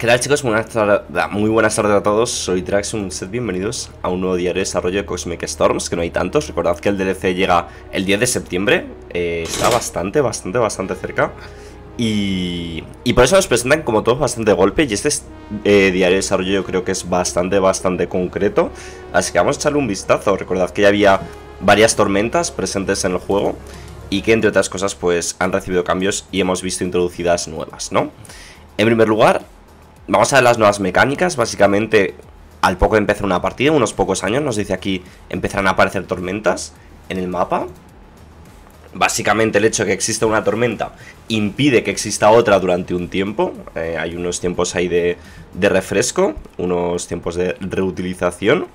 ¿Qué tal chicos? Buenas muy buenas tardes a todos, soy un set bienvenidos a un nuevo diario de desarrollo de Cosmic Storms, que no hay tantos, recordad que el DLC llega el 10 de septiembre, eh, está bastante, bastante, bastante cerca, y, y, por eso nos presentan como todos bastante golpe, y este eh, diario de desarrollo yo creo que es bastante, bastante concreto, así que vamos a echarle un vistazo, recordad que ya había varias tormentas presentes en el juego, y que entre otras cosas pues han recibido cambios y hemos visto introducidas nuevas, ¿no? En primer lugar, Vamos a ver las nuevas mecánicas. Básicamente, al poco de empezar una partida, unos pocos años, nos dice aquí, empezarán a aparecer tormentas en el mapa. Básicamente el hecho de que exista una tormenta impide que exista otra durante un tiempo. Eh, hay unos tiempos ahí de, de refresco, unos tiempos de reutilización.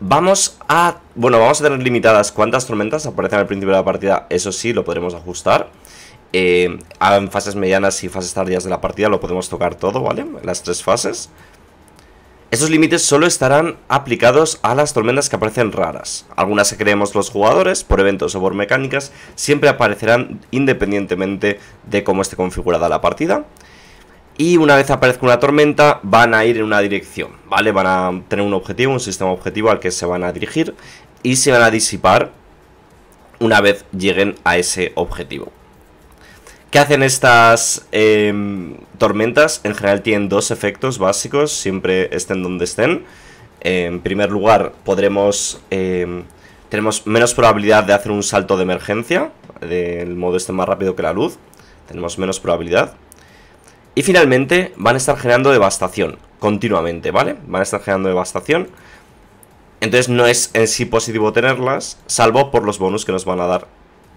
Vamos a... Bueno, vamos a tener limitadas cuántas tormentas aparecen al principio de la partida. Eso sí, lo podremos ajustar en eh, fases medianas y fases tardías de la partida lo podemos tocar todo, ¿vale? Las tres fases. Esos límites solo estarán aplicados a las tormentas que aparecen raras. Algunas que creemos los jugadores, por eventos o por mecánicas, siempre aparecerán independientemente de cómo esté configurada la partida. Y una vez aparezca una tormenta, van a ir en una dirección, ¿vale? Van a tener un objetivo, un sistema objetivo al que se van a dirigir y se van a disipar una vez lleguen a ese objetivo. ¿Qué hacen estas em, tormentas? En general tienen dos efectos básicos, siempre estén donde estén. en primer lugar, podremos... Em, tenemos menos probabilidad de hacer un salto de emergencia, del modo este más rápido que la luz. Tenemos menos probabilidad. Y finalmente, van a estar generando devastación, continuamente, ¿vale? Van a estar generando devastación. Entonces no es en sí positivo tenerlas, salvo por los bonus que nos van a dar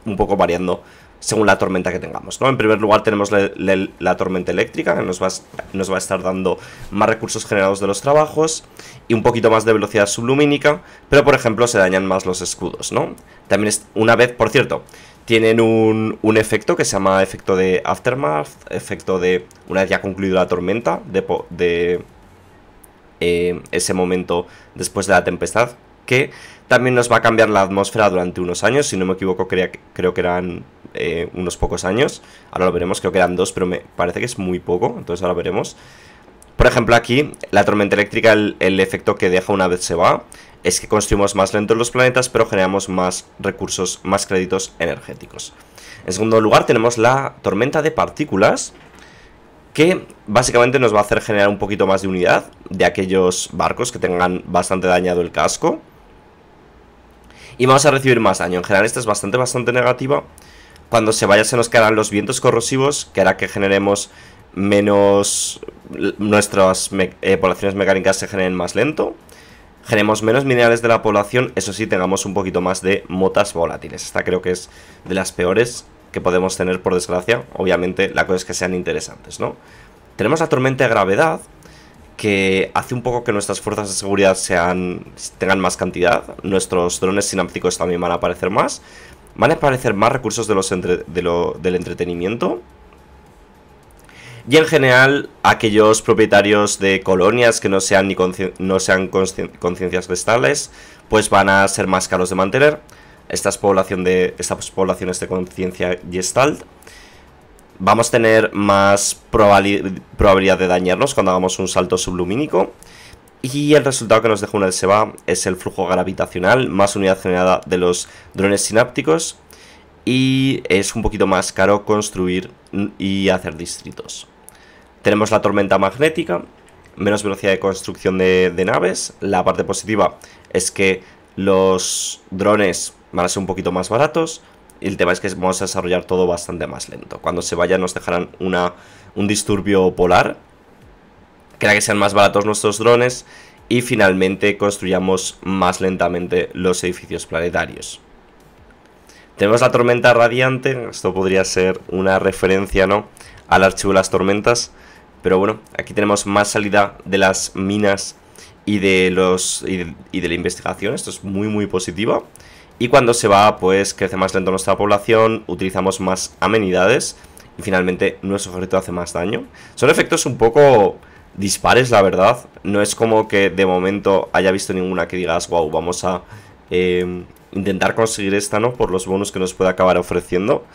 un poco variando según la tormenta que tengamos, ¿no? En primer lugar tenemos la, tormenta eléctrica, que nos va, a, nos va a estar dando más recursos generados de los trabajos y un poquito más de velocidad sublumínica, pero por ejemplo se dañan más los escudos, ¿no? También una vez, por cierto, tienen un, un, efecto que se llama efecto de Aftermath, efecto de una vez ya concluido la tormenta, de, de eh, ese momento después de la tempestad, que también nos va a cambiar la atmósfera durante unos años, si no me equivoco creo que eran eh, unos pocos años. Ahora lo veremos, creo que eran dos, pero me parece que es muy poco, entonces ahora veremos. Por ejemplo, aquí, la tormenta eléctrica, el, el efecto que deja una vez se va, es que construimos más lentos los planetas, pero generamos más recursos, más créditos energéticos. En segundo lugar, tenemos la tormenta de partículas, que básicamente nos va a hacer generar un poquito más de unidad de aquellos barcos que tengan bastante dañado el casco. Y vamos a recibir más daño. En general esta es bastante, bastante negativa. Cuando se vaya se nos quedarán los vientos corrosivos, que hará que generemos menos... Nuestras eh, poblaciones mecánicas se generen más lento. Generemos menos minerales de la población, eso sí, tengamos un poquito más de motas volátiles. Esta creo que es de las peores que podemos tener, por desgracia. Obviamente, la cosa es que sean interesantes, ¿no? Tenemos la tormenta de gravedad, que hace un poco que nuestras fuerzas de seguridad sean, tengan más cantidad. Nuestros drones sinápticos también van a aparecer más. Van a aparecer más recursos de los del entretenimiento. Y en general, aquellos propietarios de colonias que no sean, ni no sean conciencias gestales pues van a ser más caros de mantener. Estas, población de, estas pues, poblaciones de conciencia gestalt. Vamos a tener más probabilidad de dañarnos cuando hagamos un salto sublumínico. Y el resultado que nos dejó una SEBA es el flujo gravitacional más unidad generada de los drones sinápticos y es un poquito más caro construir y hacer distritos. Tenemos la tormenta magnética, menos velocidad de construcción de, naves. La parte positiva es que los drones van a ser un poquito más baratos, y el tema es que vamos a desarrollar todo bastante más lento. Cuando se vaya nos dejarán una, un disturbio polar que que sean más baratos nuestros drones y finalmente construyamos más lentamente los edificios planetarios. Tenemos la tormenta radiante, esto podría ser una referencia ¿no? al archivo de las tormentas, pero bueno, aquí tenemos más salida de las minas y de, los, y de, la investigación, esto es muy muy positivo. Y cuando se va, pues crece más lento nuestra población, utilizamos más amenidades y finalmente nuestro objeto hace más daño. Son efectos un poco dispares, la verdad. No es como que de momento haya visto ninguna que digas, wow, vamos a em, intentar conseguir esta, ¿no? Por los bonos que nos puede acabar ofreciendo.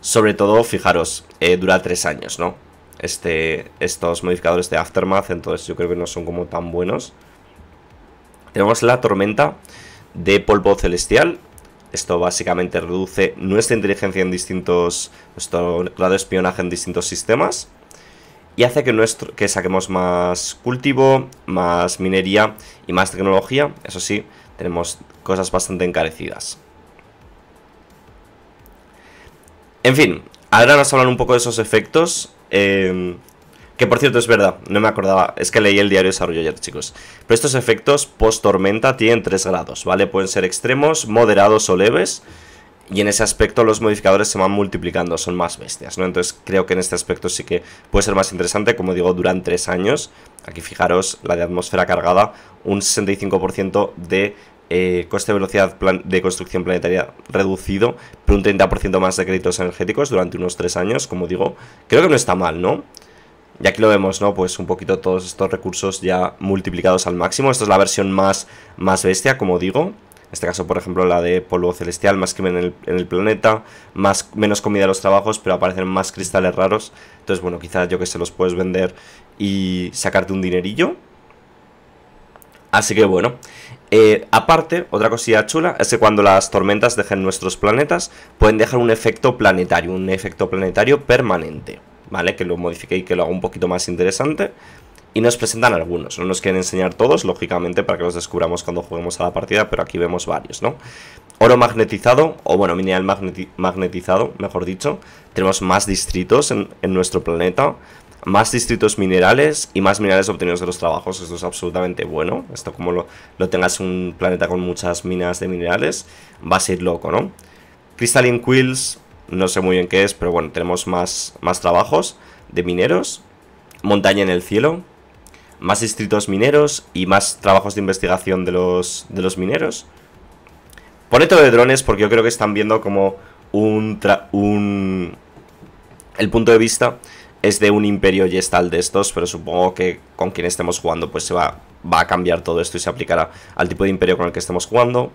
Sobre todo, fijaros, eh, dura tres años, ¿no? Este, estos modificadores de Aftermath, entonces yo creo que no son como tan buenos. Tenemos la tormenta de polvo celestial. Esto básicamente reduce nuestra inteligencia en distintos... nuestro grado de espionaje en distintos sistemas y hace que, nuestro, que saquemos más cultivo, más minería y más tecnología. Eso sí, tenemos cosas bastante encarecidas. En fin, ahora nos hablan un poco de esos efectos. Em, que por cierto es verdad, no me acordaba, es que leí el diario de desarrollo ayer, chicos. Pero estos efectos post-tormenta tienen tres grados, ¿vale? Pueden ser extremos, moderados o leves. Y en ese aspecto los modificadores se van multiplicando, son más bestias, ¿no? Entonces creo que en este aspecto sí que puede ser más interesante, como digo, duran tres años. Aquí fijaros, la de atmósfera cargada, un 65% de eh, coste de velocidad de construcción planetaria reducido, pero un 30% más de créditos energéticos durante unos tres años, como digo. Creo que no está mal, ¿no? Y aquí lo vemos, ¿no? Pues un poquito todos estos recursos ya multiplicados al máximo. Esta es la versión más, más bestia, como digo. En este caso, por ejemplo, la de polvo celestial, más crimen en el, en el planeta, más, menos comida a los trabajos, pero aparecen más cristales raros. Entonces, bueno, quizás yo que se los puedes vender y sacarte un dinerillo. Así que bueno, eh, aparte, otra cosilla chula es que cuando las tormentas dejen nuestros planetas, pueden dejar un efecto planetario, un efecto planetario permanente, ¿vale? Que lo modifique y que lo haga un poquito más interesante y nos presentan algunos. No nos quieren enseñar todos, lógicamente, para que los descubramos cuando juguemos a la partida, pero aquí vemos varios, ¿no? Oro magnetizado, o bueno, mineral magnetizado, mejor dicho. Tenemos más distritos en, nuestro planeta más distritos minerales y más minerales obtenidos de los trabajos. Esto es absolutamente bueno. Esto como lo, lo, tengas un planeta con muchas minas de minerales, va a ser loco, ¿no? Crystalline Quills, no sé muy bien qué es, pero bueno, tenemos más, más trabajos de mineros. Montaña en el cielo, más distritos mineros y más trabajos de investigación de los, de los mineros. Por esto de drones porque yo creo que están viendo como un, El punto de vista es de un imperio tal de estos, pero supongo que con quien estemos jugando pues se va, va a cambiar todo esto y se aplicará al tipo de imperio con el que estemos jugando.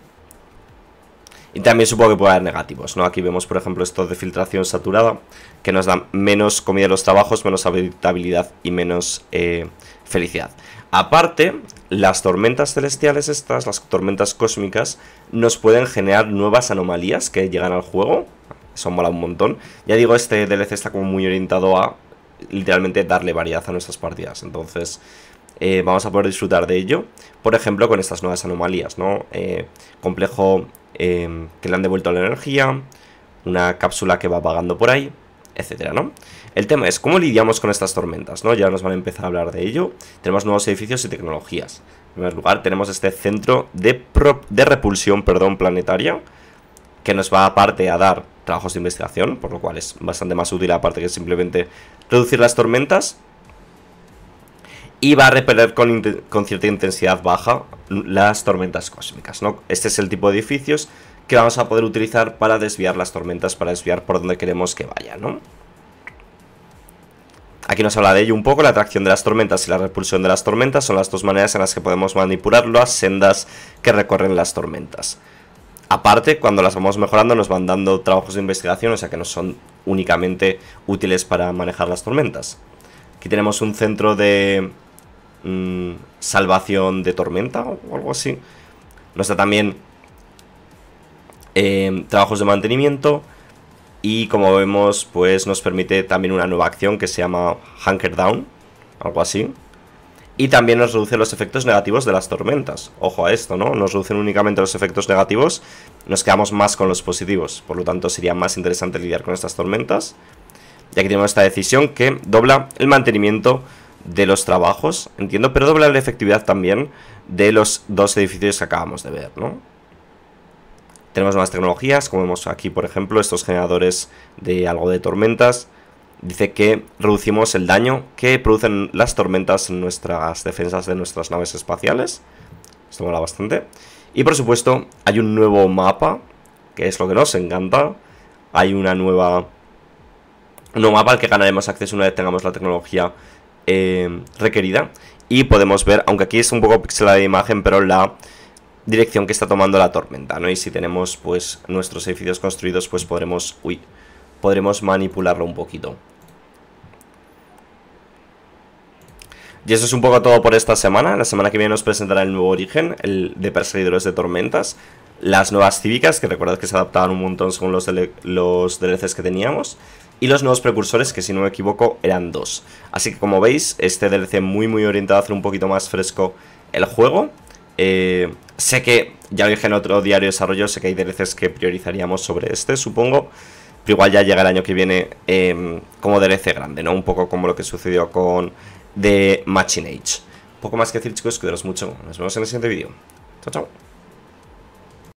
Y también supongo que puede haber negativos, ¿no? Aquí vemos, por ejemplo, esto de filtración saturada, que nos da menos comida en los trabajos, menos habitabilidad y menos eh, felicidad. Aparte, las tormentas celestiales estas, las tormentas cósmicas, nos pueden generar nuevas anomalías que llegan al juego. Eso mola un montón. Ya digo, este DLC está como muy orientado a literalmente darle variedad a nuestras partidas. Entonces, eh, vamos a poder disfrutar de ello. Por ejemplo, con estas nuevas anomalías, ¿no? Eh, complejo em, que le han devuelto la energía, una cápsula que va vagando por ahí, etcétera, ¿no? El tema es cómo lidiamos con estas tormentas, ¿no? Ya nos van a empezar a hablar de ello. Tenemos nuevos edificios y tecnologías. En primer lugar, tenemos este centro de, repulsión perdón, planetaria, que nos va aparte a dar trabajos de investigación, por lo cual es bastante más útil aparte que simplemente reducir las tormentas. Y va a repeler con, con cierta intensidad baja las tormentas cósmicas, ¿no? Este es el tipo de edificios que vamos a poder utilizar para desviar las tormentas, para desviar por donde queremos que vayan, ¿no? Aquí nos habla de ello un poco, la atracción de las tormentas y la repulsión de las tormentas son las dos maneras en las que podemos manipular las sendas que recorren las tormentas. Aparte, cuando las vamos mejorando nos van dando trabajos de investigación, o sea que no son únicamente útiles para manejar las tormentas. Aquí tenemos un centro de mm, salvación de tormenta o algo así. Nos da también eh, trabajos de mantenimiento y como vemos pues nos permite también una nueva acción que se llama Hunker Down, algo así. Y también nos reduce los efectos negativos de las tormentas. Ojo a esto, ¿no? Nos reducen únicamente los efectos negativos, nos quedamos más con los positivos. Por lo tanto, sería más interesante lidiar con estas tormentas. Y aquí tenemos esta decisión que dobla el mantenimiento de los trabajos, entiendo, pero dobla la efectividad también de los dos edificios que acabamos de ver, ¿no? Tenemos nuevas tecnologías, como vemos aquí, por ejemplo, estos generadores de algo de tormentas. Dice que reducimos el daño que producen las tormentas en nuestras defensas de nuestras naves espaciales. Esto mola bastante. Y por supuesto, hay un nuevo mapa, que es lo que nos encanta. Hay una nueva... Un nuevo mapa al que ganaremos acceso una vez tengamos la tecnología eh, requerida. Y podemos ver, aunque aquí es un poco pixelada de imagen, pero la dirección que está tomando la tormenta, ¿no? Y si tenemos, pues, nuestros edificios construidos, pues podremos, uy, podremos manipularlo un poquito. Y eso es un poco todo por esta semana. La semana que viene nos presentará el nuevo origen, el de perseguidores de tormentas, las nuevas cívicas, que recordad que se adaptaban un montón según los, los DLCs que teníamos, y los nuevos precursores, que si no me equivoco eran dos. Así que como veis, este DLC muy muy orientado a hacer un poquito más fresco el juego. Eh, Sé que, ya lo dije en otro diario de desarrollo, sé que hay DLCs que priorizaríamos sobre este, supongo. Pero igual ya llega el año que viene em, como DLC grande, ¿no? Un poco como lo que sucedió con The Machine Age. Poco más que decir, chicos, cuidaros mucho. Nos vemos en el siguiente vídeo. Chao, chao.